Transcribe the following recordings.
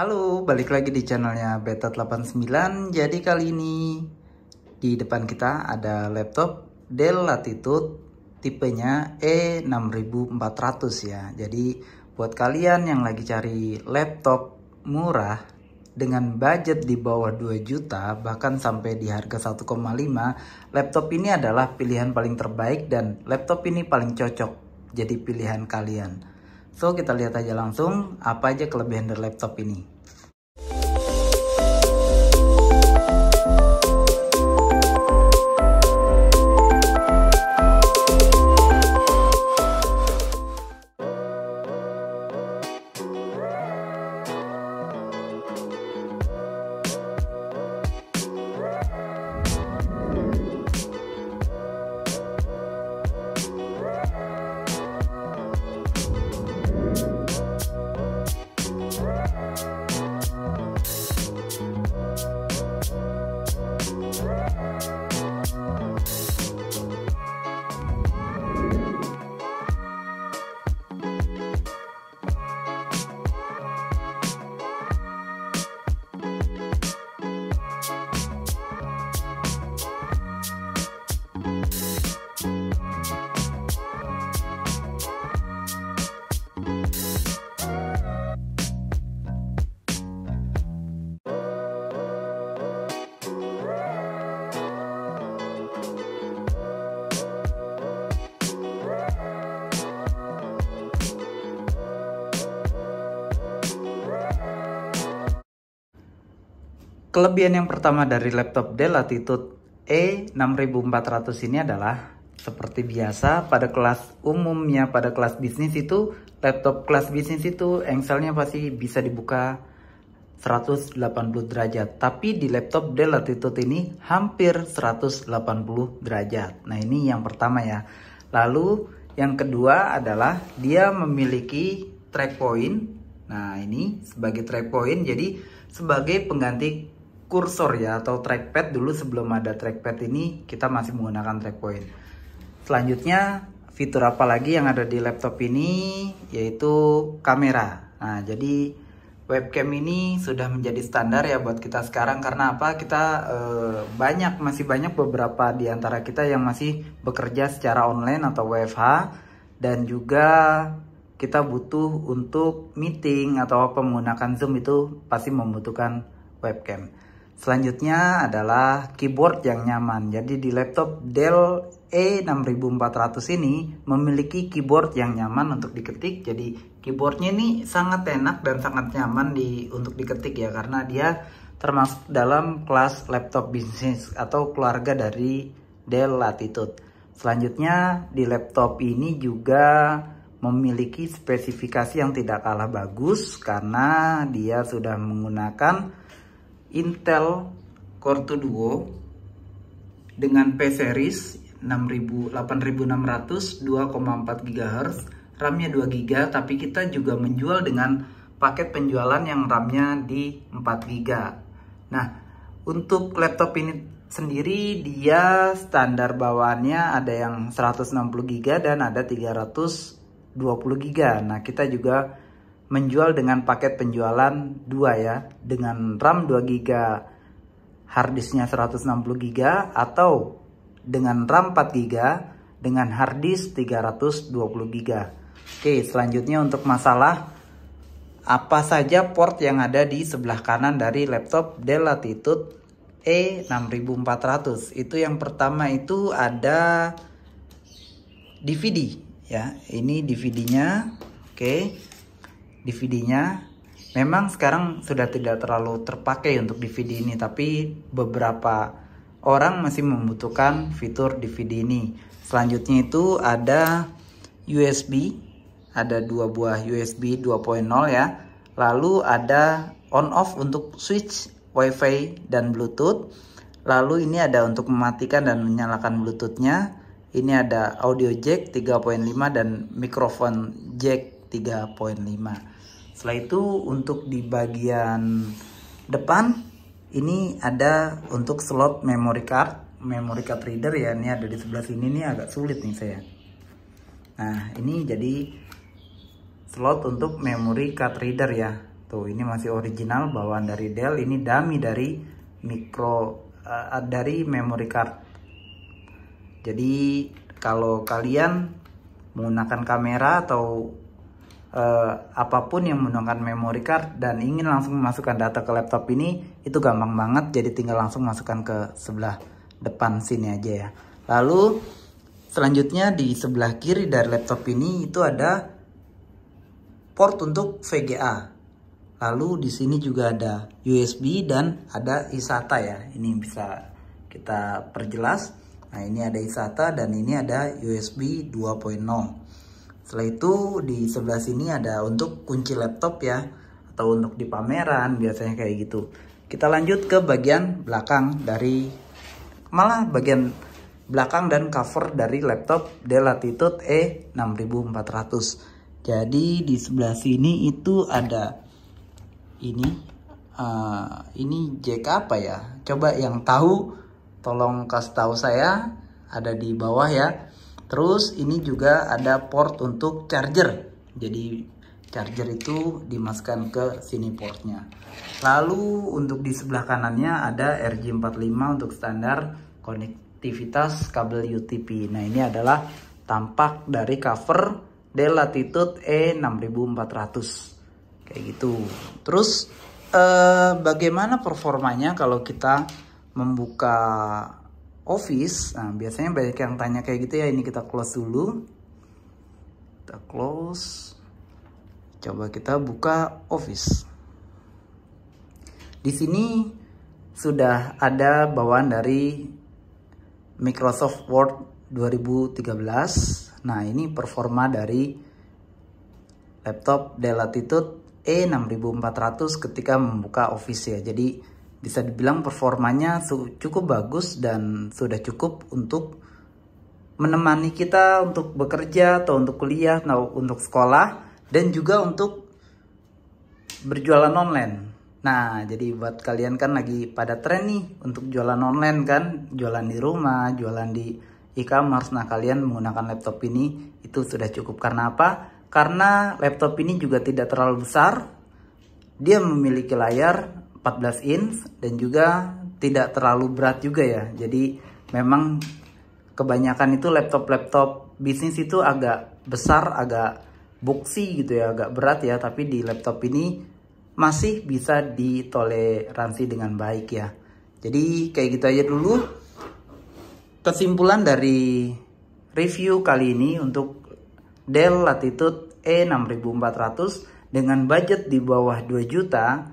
Halo, balik lagi di channelnya Beta89 Jadi kali ini di depan kita ada laptop Dell Latitude Tipenya E6400 ya Jadi buat kalian yang lagi cari laptop murah Dengan budget di bawah 2 juta Bahkan sampai di harga 1,5 Laptop ini adalah pilihan paling terbaik Dan laptop ini paling cocok jadi pilihan kalian So kita lihat aja langsung apa aja kelebihan dari laptop ini. Kelebihan yang pertama dari laptop Dell Latitude E6400 ini adalah seperti biasa pada kelas umumnya pada kelas bisnis itu laptop kelas bisnis itu engselnya pasti bisa dibuka 180 derajat tapi di laptop Dell Latitude ini hampir 180 derajat nah ini yang pertama ya lalu yang kedua adalah dia memiliki track point nah ini sebagai track point jadi sebagai pengganti kursor ya atau trackpad dulu sebelum ada trackpad ini kita masih menggunakan trackpoint selanjutnya fitur apa lagi yang ada di laptop ini yaitu kamera nah jadi webcam ini sudah menjadi standar ya buat kita sekarang karena apa kita e, banyak masih banyak beberapa di antara kita yang masih bekerja secara online atau WFH dan juga kita butuh untuk meeting atau apa menggunakan Zoom itu pasti membutuhkan webcam. Selanjutnya adalah keyboard yang nyaman. Jadi di laptop Dell E6400 ini memiliki keyboard yang nyaman untuk diketik. Jadi keyboardnya ini sangat enak dan sangat nyaman di untuk diketik ya karena dia termasuk dalam kelas laptop bisnis atau keluarga dari Dell Latitude. Selanjutnya di laptop ini juga memiliki spesifikasi yang tidak kalah bagus karena dia sudah menggunakan Intel Core 2 Duo dengan P series 68600 2,4 GHz, RAM-nya 2 GB, tapi kita juga menjual dengan paket penjualan yang RAM-nya di 4 GB. Nah, untuk laptop ini sendiri dia standar bawaannya ada yang 160 GB dan ada 320 GB. Nah, kita juga menjual dengan paket penjualan 2 ya dengan RAM 2 GB harddisknya 160 GB atau dengan RAM 4 GB dengan harddisk 320 GB Oke selanjutnya untuk masalah apa saja port yang ada di sebelah kanan dari laptop Dell Latitude E6400 itu yang pertama itu ada DVD ya ini DVD nya oke okay DVD-nya memang sekarang sudah tidak terlalu terpakai untuk DVD ini tapi beberapa orang masih membutuhkan fitur DVD ini selanjutnya itu ada USB ada dua buah USB 2.0 ya lalu ada on off untuk switch WiFi dan Bluetooth lalu ini ada untuk mematikan dan menyalakan Bluetoothnya ini ada audio jack 3.5 dan mikrofon jack 3.5 setelah itu untuk di bagian depan ini ada untuk slot memory card, memory card reader ya. Ini ada di sebelah sini nih agak sulit nih saya. Nah, ini jadi slot untuk memory card reader ya. Tuh, ini masih original bawaan dari Dell, ini dummy dari micro uh, dari memory card. Jadi kalau kalian menggunakan kamera atau uh, apapun yang menggunakan memory card dan ingin langsung memasukkan data ke laptop ini itu gampang banget jadi tinggal langsung masukkan ke sebelah depan sini aja ya lalu selanjutnya di sebelah kiri dari laptop ini itu ada port untuk VGA lalu di sini juga ada USB dan ada ISATA ya ini bisa kita perjelas nah ini ada ISATA dan ini ada USB 2.0 setelah itu di sebelah sini ada untuk kunci laptop ya atau untuk di pameran biasanya kayak gitu. Kita lanjut ke bagian belakang dari malah bagian belakang dan cover dari laptop Dell Latitude E6400. Jadi di sebelah sini itu ada ini uh, ini jack apa ya? Coba yang tahu tolong kasih tahu saya ada di bawah ya. Terus ini juga ada port untuk charger. Jadi charger itu dimasukkan ke sini portnya. Lalu untuk di sebelah kanannya ada RJ45 untuk standar konektivitas kabel UTP. Nah ini adalah tampak dari cover Dell Latitude E6400. Kayak gitu. Terus eh, bagaimana performanya kalau kita membuka office nah biasanya banyak yang tanya kayak gitu ya ini kita close dulu kita close coba kita buka office di sini sudah ada bawaan dari Microsoft Word 2013 nah ini performa dari laptop Dell Latitude E6400 ketika membuka office ya jadi bisa dibilang performanya cukup bagus dan sudah cukup untuk menemani kita untuk bekerja atau untuk kuliah atau untuk sekolah dan juga untuk berjualan online. Nah, jadi buat kalian kan lagi pada tren nih untuk jualan online kan, jualan di rumah, jualan di e-commerce. Nah, kalian menggunakan laptop ini itu sudah cukup karena apa? Karena laptop ini juga tidak terlalu besar. Dia memiliki layar 14 inch dan juga tidak terlalu berat juga ya. Jadi memang kebanyakan itu laptop-laptop bisnis itu agak besar, agak boxy gitu ya, agak berat ya. Tapi di laptop ini masih bisa ditoleransi dengan baik ya. Jadi kayak gitu aja dulu kesimpulan dari review kali ini untuk Dell Latitude E6400 dengan budget di bawah 2 juta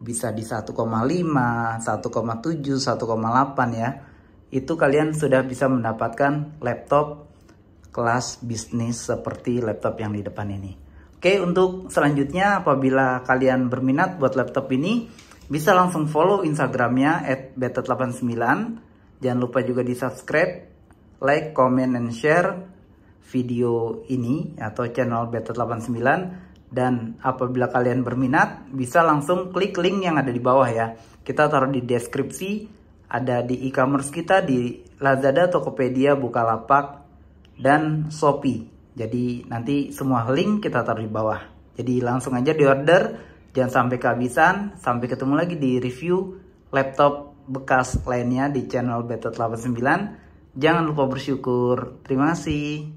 bisa di 1,5, 1,7, 1,8 ya. Itu kalian sudah bisa mendapatkan laptop kelas bisnis seperti laptop yang di depan ini. Oke, untuk selanjutnya apabila kalian berminat buat laptop ini, bisa langsung follow Instagramnya at beta89. Jangan lupa juga di subscribe, like, comment, and share video ini atau channel beta89 dan apabila kalian berminat, bisa langsung klik link yang ada di bawah ya. Kita taruh di deskripsi, ada di e-commerce kita di Lazada, Tokopedia, Bukalapak, dan Shopee. Jadi nanti semua link kita taruh di bawah. Jadi langsung aja di order, jangan sampai kehabisan. Sampai ketemu lagi di review laptop bekas lainnya di channel Beta 89. Jangan lupa bersyukur. Terima kasih.